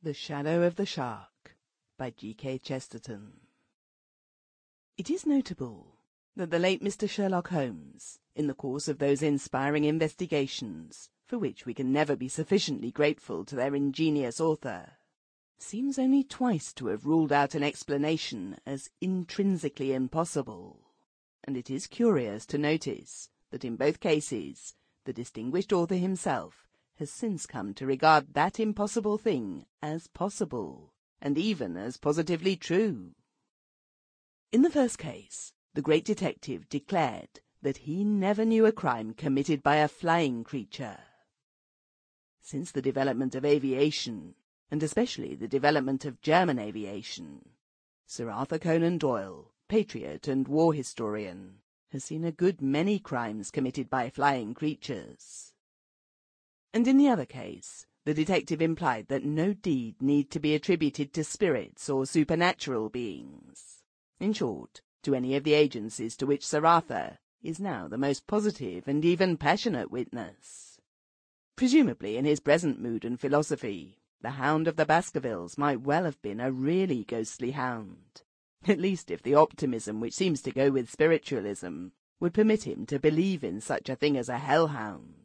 The Shadow of the Shark by G.K. Chesterton It is notable that the late Mr. Sherlock Holmes, in the course of those inspiring investigations for which we can never be sufficiently grateful to their ingenious author, seems only twice to have ruled out an explanation as intrinsically impossible. And it is curious to notice that in both cases the distinguished author himself has since come to regard that impossible thing as possible, and even as positively true. In the first case, the great detective declared that he never knew a crime committed by a flying creature. Since the development of aviation, and especially the development of German aviation, Sir Arthur Conan Doyle, patriot and war historian, has seen a good many crimes committed by flying creatures. And in the other case, the detective implied that no deed need to be attributed to spirits or supernatural beings. In short, to any of the agencies to which Sir Arthur is now the most positive and even passionate witness. Presumably, in his present mood and philosophy, the hound of the Baskervilles might well have been a really ghostly hound, at least if the optimism which seems to go with spiritualism would permit him to believe in such a thing as a hellhound.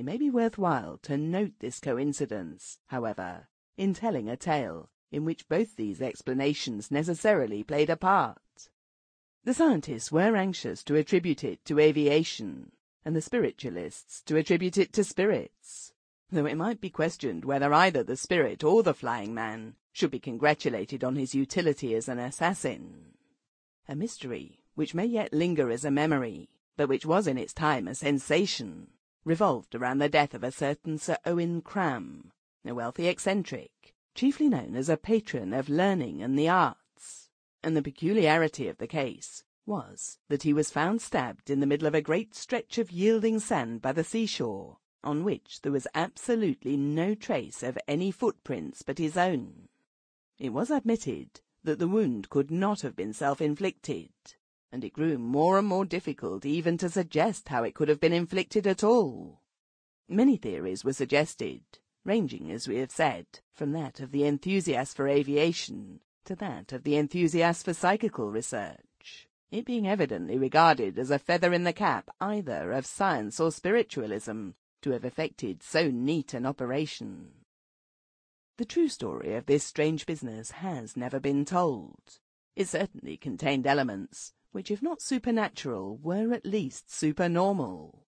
It may be worthwhile to note this coincidence, however, in telling a tale in which both these explanations necessarily played a part. The scientists were anxious to attribute it to aviation, and the spiritualists to attribute it to spirits, though it might be questioned whether either the spirit or the flying man should be congratulated on his utility as an assassin. A mystery which may yet linger as a memory, but which was in its time a sensation, revolved around the death of a certain Sir Owen Cram, a wealthy eccentric, chiefly known as a patron of learning and the arts, and the peculiarity of the case was that he was found stabbed in the middle of a great stretch of yielding sand by the seashore, on which there was absolutely no trace of any footprints but his own. It was admitted that the wound could not have been self-inflicted, and it grew more and more difficult even to suggest how it could have been inflicted at all. Many theories were suggested, ranging, as we have said, from that of the enthusiast for aviation to that of the enthusiast for psychical research, it being evidently regarded as a feather in the cap either of science or spiritualism to have effected so neat an operation. The true story of this strange business has never been told. It certainly contained elements, which if not supernatural were at least supernormal.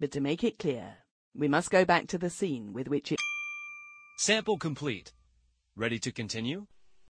But to make it clear, we must go back to the scene with which it... Sample complete. Ready to continue?